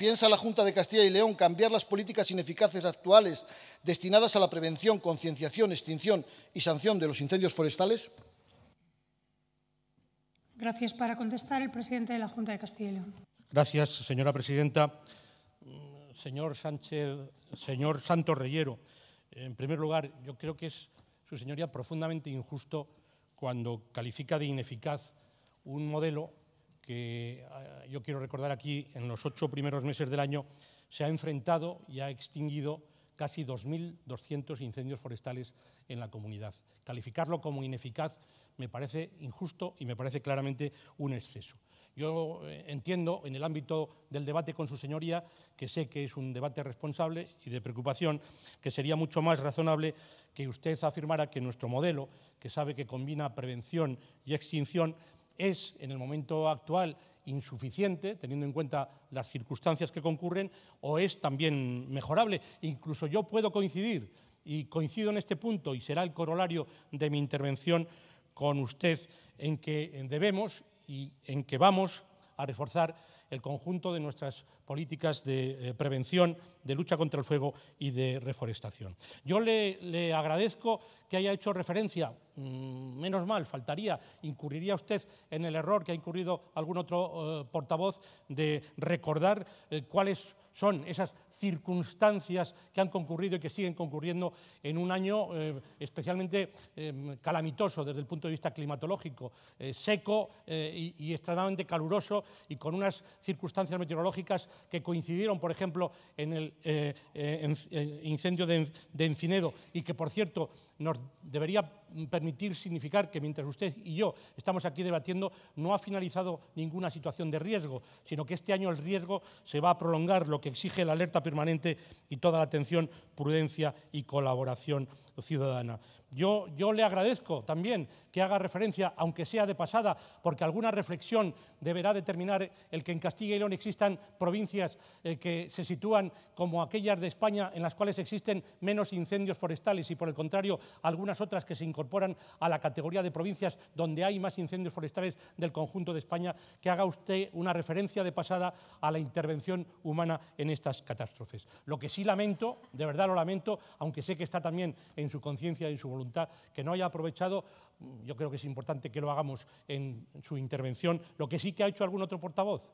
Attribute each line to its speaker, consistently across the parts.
Speaker 1: ¿Piensa la Junta de Castilla y León cambiar las políticas ineficaces actuales destinadas a la prevención, concienciación, extinción y sanción de los incendios forestales?
Speaker 2: Gracias. Para contestar, el presidente de la Junta de Castilla y León. Gracias, señora presidenta. Señor Sánchez, señor Santos Reyero, en primer lugar, yo creo que es su señoría profundamente injusto cuando califica de ineficaz un modelo que ah, yo quiero recordar aquí, en los ocho primeros meses del año se ha enfrentado y ha extinguido casi 2.200 incendios forestales en la comunidad. Calificarlo como ineficaz me parece injusto y me parece claramente un exceso. Yo eh, entiendo, en el ámbito del debate con su señoría, que sé que es un debate responsable y de preocupación, que sería mucho más razonable que usted afirmara que nuestro modelo, que sabe que combina prevención y extinción, es en el momento actual insuficiente, teniendo en cuenta las circunstancias que concurren, o es también mejorable. Incluso yo puedo coincidir, y coincido en este punto, y será el corolario de mi intervención con usted, en que debemos y en que vamos a reforzar el conjunto de nuestras políticas de eh, prevención, de lucha contra el fuego y de reforestación. Yo le, agradezco que haya hecho referencia, mm, menos mal, faltaría, incurriría usted en el error que ha incurrido algún otro eh, portavoz de recordar cuáles eh, cuál es son esas circunstancias que han concurrido y que siguen concurriendo en un año eh, especialmente eh, calamitoso desde el punto de vista climatológico, eh, seco y, extremadamente caluroso y con unas circunstancias meteorológicas que coincidieron, por ejemplo, en el incendio de Encinedo y que, por cierto, nos debería permitir significar que mientras usted y yo estamos aquí debatiendo, no ha finalizado ninguna situación de riesgo, sino que este año el riesgo se va a prolongar, lo que exige la alerta permanente y toda la atención, prudencia y colaboración ciudadana. Yo, yo le agradezco también que haga referencia, aunque sea de pasada, porque alguna reflexión deberá determinar el que en Castilla y León existan provincias eh, que se sitúan como aquellas de España en las cuales existen menos incendios forestales y, por el contrario, algunas otras que se incorporan a la categoría de provincias donde hay más incendios forestales del conjunto de España, que haga usted una referencia de pasada a la intervención humana en estas catástrofes. Lo que sí lamento, de verdad lo lamento, aunque sé que está también en su conciencia, y en su voluntad, que no haya aprovechado, yo creo que es importante que lo hagamos en su intervención, lo que sí que ha hecho algún otro portavoz,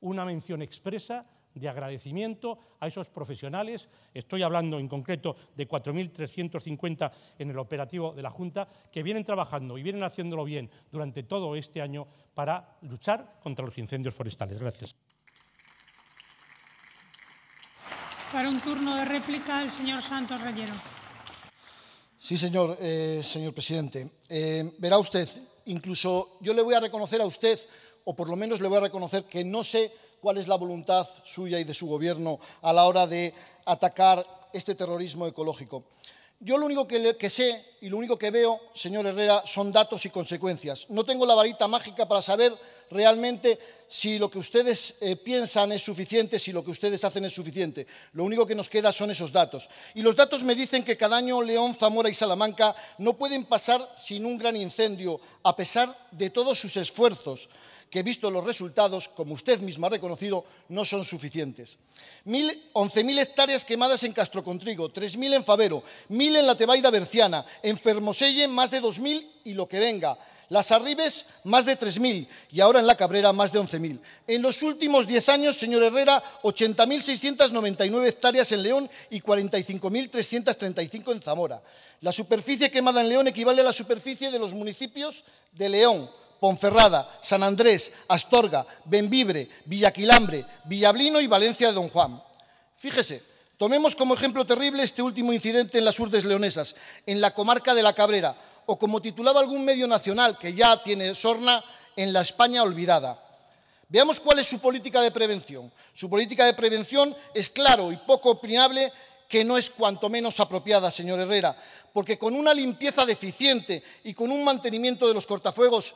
Speaker 2: una mención expresa de agradecimiento a esos profesionales. Estoy hablando en concreto de 4.350 en el operativo de la Junta, que vienen trabajando y vienen haciéndolo bien durante todo este año para luchar contra los incendios forestales. Gracias. Para un turno de réplica, el señor Santos Reyero.
Speaker 1: Sí, señor, eh, señor presidente. Eh, verá usted, incluso yo le voy a reconocer a usted, o por lo menos le voy a reconocer que no sé cuál es la voluntad suya y de su gobierno a la hora de atacar este terrorismo ecológico. Yo lo único que, sé y lo único que veo, señor Herrera, son datos y consecuencias. No tengo la varita mágica para saber realmente si lo que ustedes eh, piensan es suficiente, si lo que ustedes hacen es suficiente. Lo único que nos queda son esos datos. Y los datos me dicen que cada año León, Zamora y Salamanca no pueden pasar sin un gran incendio, a pesar de todos sus esfuerzos que visto los resultados, como usted misma ha reconocido, no son suficientes. 11.000 hectáreas quemadas en Castrocontrigo, 3.000 en Favero, 1.000 en la Tebaida Berciana, en Fermoselle más de 2.000 y lo que venga. Las Arribes, más de 3.000 y ahora en La Cabrera, más de 11.000. En los últimos 10 años, señor Herrera, 80.699 hectáreas en León y 45.335 en Zamora. La superficie quemada en León equivale a la superficie de los municipios de León, Ponferrada, San Andrés, Astorga, Benvibre, Villaquilambre, Villablino y Valencia de Don Juan. Fíjese, tomemos como ejemplo terrible este último incidente en las urdes leonesas, en la comarca de La Cabrera, o como titulaba algún medio nacional que ya tiene sorna en la España olvidada. Veamos cuál es su política de prevención. Su política de prevención es claro y poco opinable que no es cuanto menos apropiada, señor Herrera, porque con una limpieza deficiente y con un mantenimiento de los cortafuegos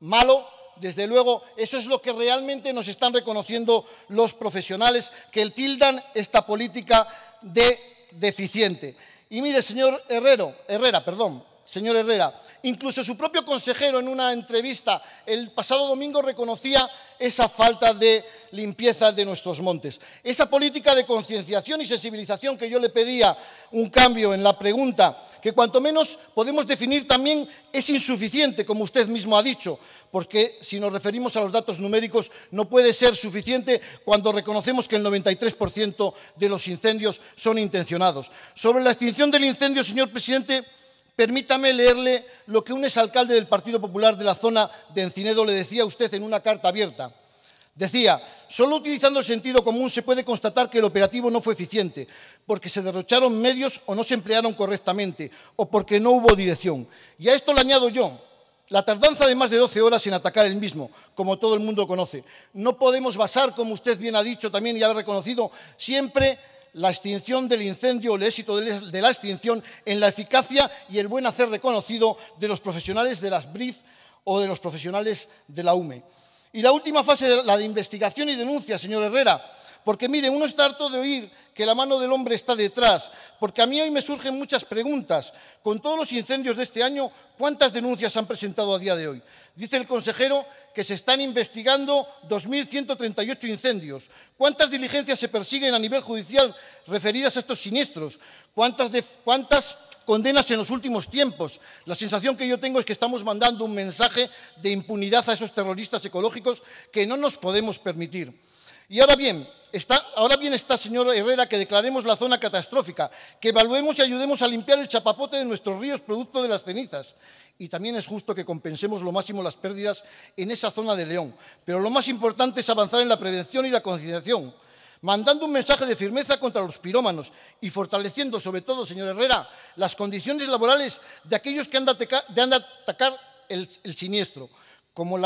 Speaker 1: malo, desde luego, eso es lo que realmente nos están reconociendo los profesionales que tildan esta política de deficiente. Y mire, señor Herrero, Herrera, perdón, señor Herrera. Incluso su propio consejero en una entrevista el pasado domingo reconocía esa falta de limpieza de nuestros montes. Esa política de concienciación y sensibilización que yo le pedía un cambio en la pregunta, que cuanto menos podemos definir también es insuficiente, como usted mismo ha dicho, porque si nos referimos a los datos numéricos no puede ser suficiente cuando reconocemos que el 93% de los incendios son intencionados. Sobre la extinción del incendio, señor presidente, Permítame leerle lo que un exalcalde del Partido Popular de la zona de Encinedo le decía a usted en una carta abierta. Decía, solo utilizando el sentido común se puede constatar que el operativo no fue eficiente, porque se derrocharon medios o no se emplearon correctamente, o porque no hubo dirección. Y a esto le añado yo, la tardanza de más de 12 horas en atacar el mismo, como todo el mundo conoce. No podemos basar, como usted bien ha dicho también y ha reconocido, siempre la extinción del incendio el éxito de la extinción en la eficacia y el buen hacer reconocido de los profesionales de las BRIF o de los profesionales de la UME. Y la última fase, la de investigación y denuncia, señor Herrera, porque miren, uno está harto de oír que la mano del hombre está detrás, porque a mí hoy me surgen muchas preguntas. Con todos los incendios de este año, ¿cuántas denuncias han presentado a día de hoy? Dice el consejero que se están investigando 2.138 incendios. ¿Cuántas diligencias se persiguen a nivel judicial referidas a estos siniestros? ¿Cuántas, cuántas condenas en los últimos tiempos. La sensación que yo tengo es que estamos mandando un mensaje de impunidad a esos terroristas ecológicos que no nos podemos permitir. Y ahora bien, está, ahora bien está, señor Herrera, que declaremos la zona catastrófica, que evaluemos y ayudemos a limpiar el chapapote de nuestros ríos producto de las cenizas. Y también es justo que compensemos lo máximo las pérdidas en esa zona de León. Pero lo más importante es avanzar en la prevención y la conciliación, mandando un mensaje de firmeza contra los pirómanos y fortaleciendo, sobre todo, señor Herrera, las condiciones laborales de aquellos que han de, atacar el, siniestro, como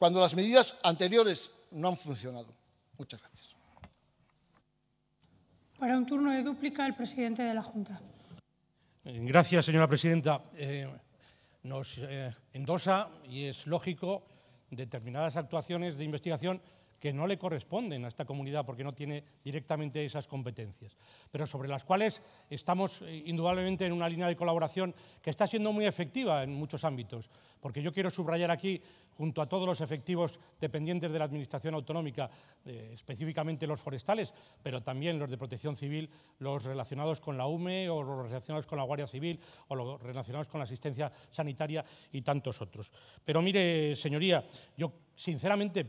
Speaker 1: cuando las medidas anteriores no han funcionado. Muchas gracias.
Speaker 2: Para un turno de dúplica, el presidente de la Junta. Eh, gracias, señora presidenta. Eh, nos eh, endosa, y es lógico, determinadas actuaciones de investigación que no le corresponden a esta comunidad porque no tiene directamente esas competencias, pero sobre las cuales estamos eh, indudablemente en una línea de colaboración que está siendo muy efectiva en muchos ámbitos, porque yo quiero subrayar aquí, junto a todos los efectivos dependientes de la Administración Autonómica, eh, específicamente los forestales, pero también los de protección civil, los relacionados con la UME o los relacionados con la Guardia Civil o los relacionados con la asistencia sanitaria y tantos otros. Pero mire, señoría, yo sinceramente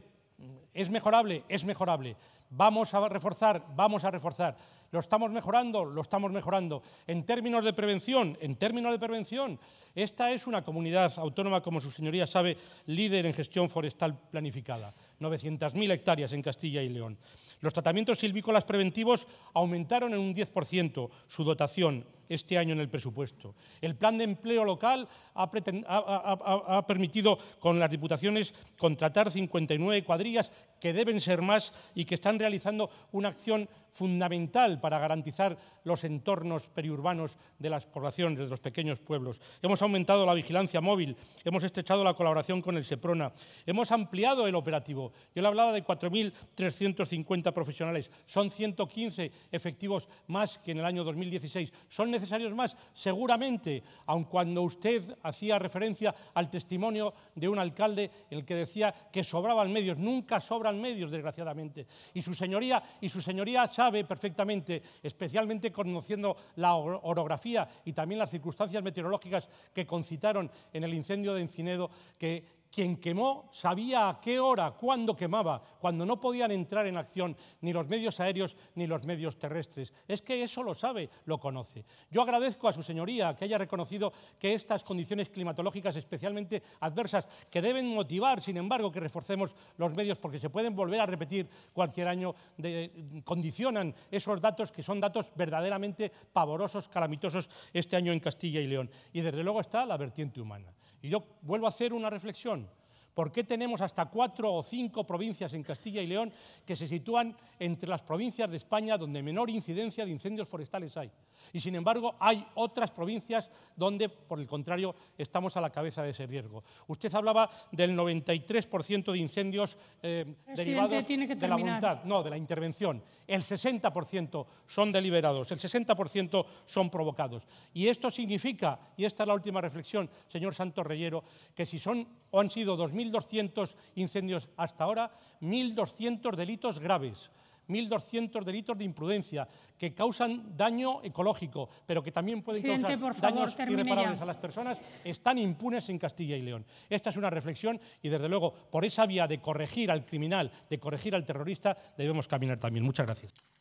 Speaker 2: ¿Es mejorable? Es mejorable vamos a reforzar, vamos a reforzar. ¿Lo estamos mejorando? Lo estamos mejorando. En términos de prevención, en términos de prevención, esta es una comunidad autónoma, como su señoría sabe, líder en gestión forestal planificada. 900.000 hectáreas en Castilla y León. Los tratamientos silvícolas preventivos aumentaron en un 10% su dotación este año en el presupuesto. El plan de empleo local ha, permitido con las diputaciones contratar 59 cuadrillas que deben ser más y que están realizando una acción fundamental para garantizar los entornos periurbanos de las poblaciones, de los pequeños pueblos. Hemos aumentado la vigilancia móvil, hemos estrechado la colaboración con el SEPRONA, hemos ampliado el operativo. Yo le hablaba de 4.350 profesionales, son 115 efectivos más que en el año 2016. ¿Son necesarios más? Seguramente, aun cuando usted hacía referencia al testimonio de un alcalde en el que decía que sobraban medios. Nunca sobran medios, desgraciadamente. Y su señoría, y su señoría sabe perfectamente, especialmente conociendo la orografía y también las circunstancias meteorológicas que concitaron en el incendio de Encinedo, que, quien quemó sabía a qué hora, cuándo quemaba, cuando no podían entrar en acción ni los medios aéreos ni los medios terrestres. Es que eso lo sabe, lo conoce. Yo agradezco a su señoría que haya reconocido que estas condiciones climatológicas especialmente adversas, que deben motivar, sin embargo, que reforcemos los medios porque se pueden volver a repetir cualquier año, de, condicionan esos datos que son datos verdaderamente pavorosos, calamitosos este año en Castilla y León. Y desde luego está la vertiente humana. Y yo vuelvo a hacer una reflexión. ¿Por qué tenemos hasta cuatro o cinco provincias en Castilla y León que se sitúan entre las provincias de España donde menor incidencia de incendios forestales hay? Y sin embargo, hay otras provincias donde, por el contrario, estamos a la cabeza de ese riesgo. Usted hablaba del 93% de incendios eh, derivados de la voluntad, no, de la intervención. El 60% son deliberados, el 60% son provocados. Y esto significa, y esta es la última reflexión, señor Santos Reyero, que si son o han sido 2.200 incendios hasta ahora, 1.200 delitos graves. 1.200 delitos de imprudencia que causan daño ecológico, pero que también pueden causar daños irreparables a las personas, están impunes en Castilla y León. Esta es una reflexión y, desde luego, por esa vía de corregir al criminal, de corregir al terrorista, debemos caminar también. Muchas gracias.